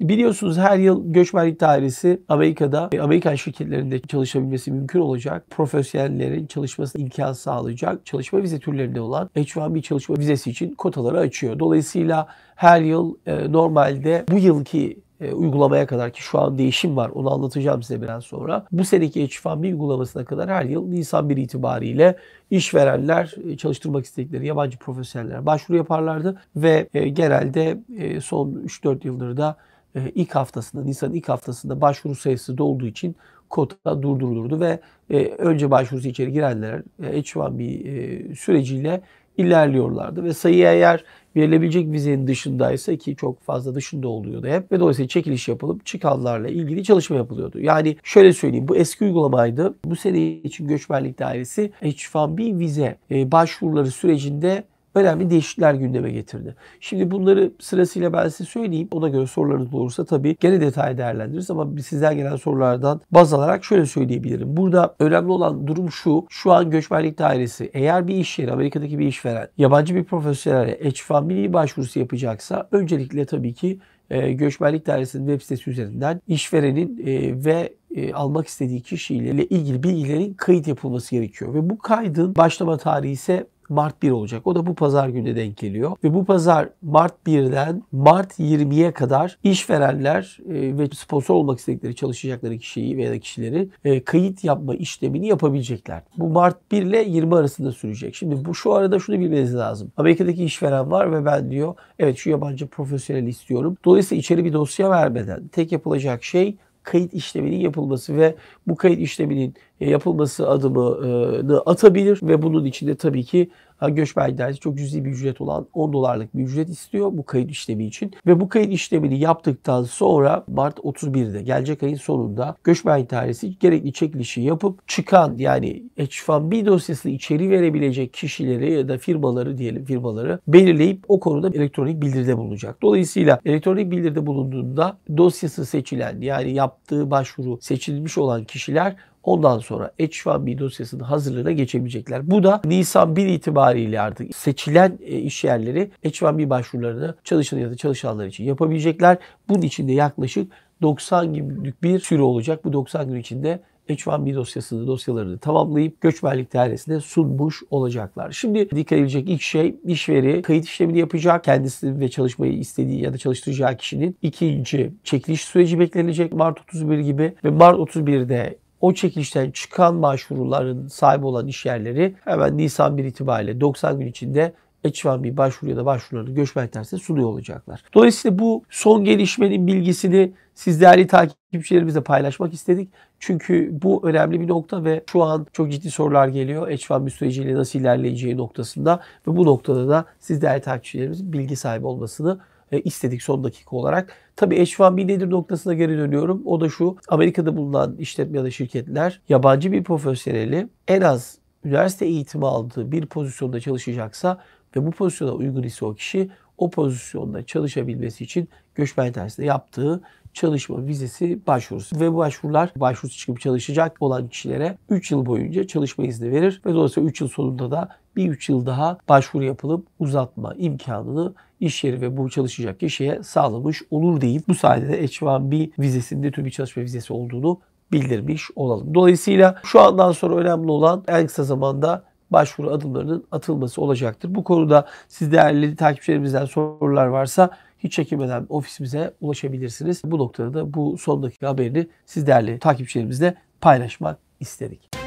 Biliyorsunuz her yıl göçmenlik dairesi Amerika'da Amerikan şirketlerinde çalışabilmesi mümkün olacak. Profesyonellerin çalışması imkan sağlayacak. Çalışma vize türlerinde olan H-1B çalışma vizesi için kotaları açıyor. Dolayısıyla her yıl e, normalde bu yılki e, uygulamaya kadar ki şu an değişim var onu anlatacağım size biraz sonra. Bu seneki H-1B uygulamasına kadar her yıl Nisan 1 itibariyle işverenler e, çalıştırmak istedikleri yabancı profesyonellere başvuru yaparlardı ve e, genelde e, son 3-4 yıldır da e, ilk haftasında, Nisan ilk haftasında başvuru sayısı dolduğu için kota durdurulurdu ve e, önce başvurusu içeri girenler e, H1B e, süreciyle ilerliyorlardı ve sayı eğer verilebilecek vizenin dışındaysa ki çok fazla dışında oluyordu hep ve dolayısıyla çekiliş yapılıp çıkanlarla ilgili çalışma yapılıyordu. Yani şöyle söyleyeyim bu eski uygulamaydı. Bu sene için göçmenlik dairesi H1B vize e, başvuruları sürecinde önemli değişiklikler gündeme getirdi. Şimdi bunları sırasıyla ben size söyleyeyim. Ona göre sorularınız olursa tabii gene detay değerlendiririz ama sizden gelen sorulardan baz alarak şöyle söyleyebilirim. Burada önemli olan durum şu. Şu an göçmenlik dairesi eğer bir iş yeri Amerika'daki bir işveren yabancı bir profesyonele h 1 başvurusu yapacaksa öncelikle tabii ki e, Göçmenlik Dairesi'nin web sitesi üzerinden işverenin e, ve e, almak istediği kişiyle ilgili bilgilerin kayıt yapılması gerekiyor. Ve bu kaydın başlama tarihi ise Mart 1 olacak. O da bu pazar gününe denk geliyor. Ve bu pazar Mart 1'den Mart 20'ye kadar işverenler e, ve sponsor olmak istedikleri çalışacakları kişiyi veya kişileri e, kayıt yapma işlemini yapabilecekler. Bu Mart 1 ile 20 arasında sürecek. Şimdi bu şu arada şunu bilmeniz lazım. Amerika'daki işveren var ve ben diyor evet şu yabancı profesyonel istiyorum. Dolayısıyla içeri bir dosya vermeden tek yapılacak şey kayıt işleminin yapılması ve bu kayıt işleminin yapılması adımını atabilir ve bunun içinde tabii ki Göçmen Dersi çok cüzi bir ücret olan 10 dolarlık bir ücret istiyor bu kayıt işlemi için. Ve bu kayıt işlemini yaptıktan sonra Mart 31'de gelecek ayın sonunda Göçmen Dairesi gerekli çekilişi yapıp çıkan yani h bir b dosyasını içeri verebilecek kişileri ya da firmaları diyelim firmaları belirleyip o konuda elektronik bildirde bulunacak. Dolayısıyla elektronik bildirde bulunduğunda dosyası seçilen yani yaptığı başvuru seçilmiş olan kişiler Ondan sonra H1B dosyasının hazırlığına geçebilecekler. Bu da Nisan 1 itibariyle artık seçilen e, iş yerleri H1B başvurularını çalışan ya da çalışanlar için yapabilecekler. Bunun için de yaklaşık 90 günlük bir süre olacak. Bu 90 gün içinde H1B dosyasını, dosyalarını tamamlayıp göçmenlik dairesine sunmuş olacaklar. Şimdi dikkat edilecek ilk şey işveri kayıt işlemini yapacak. Kendisinin ve çalışmayı istediği ya da çalıştıracağı kişinin ikinci çekiliş süreci beklenecek. Mart 31 gibi ve Mart 31'de o çekilişten çıkan başvuruların sahibi olan iş yerleri hemen Nisan 1 itibariyle 90 gün içinde H1B başvuru ya da başvurularını göçmen tersi sunuyor olacaklar. Dolayısıyla bu son gelişmenin bilgisini siz değerli takipçilerimizle paylaşmak istedik. Çünkü bu önemli bir nokta ve şu an çok ciddi sorular geliyor. H1B süreciyle nasıl ilerleyeceği noktasında ve bu noktada da siz değerli takipçilerimizin bilgi sahibi olmasını e, istedik son dakika olarak. Tabii H1B nedir noktasına geri dönüyorum. O da şu Amerika'da bulunan işletme ya da şirketler yabancı bir profesyoneli en az üniversite eğitimi aldığı bir pozisyonda çalışacaksa ve bu pozisyona uygun ise o kişi o pozisyonda çalışabilmesi için göçmen tersinde yaptığı çalışma vizesi başvurusu. Ve bu başvurular başvurusu çıkıp çalışacak olan kişilere 3 yıl boyunca çalışma izni verir. Ve dolayısıyla 3 yıl sonunda da bir 3 yıl daha başvuru yapılıp uzatma imkanını iş yeri ve bu çalışacak kişiye sağlamış olur deyip bu sayede de H1B vizesinde tüm bir çalışma vizesi olduğunu bildirmiş olalım. Dolayısıyla şu andan sonra önemli olan en kısa zamanda başvuru adımlarının atılması olacaktır. Bu konuda siz değerli takipçilerimizden sorular varsa hiç çekinmeden ofisimize ulaşabilirsiniz. Bu noktada da bu son dakika haberini siz değerli takipçilerimizle paylaşmak istedik.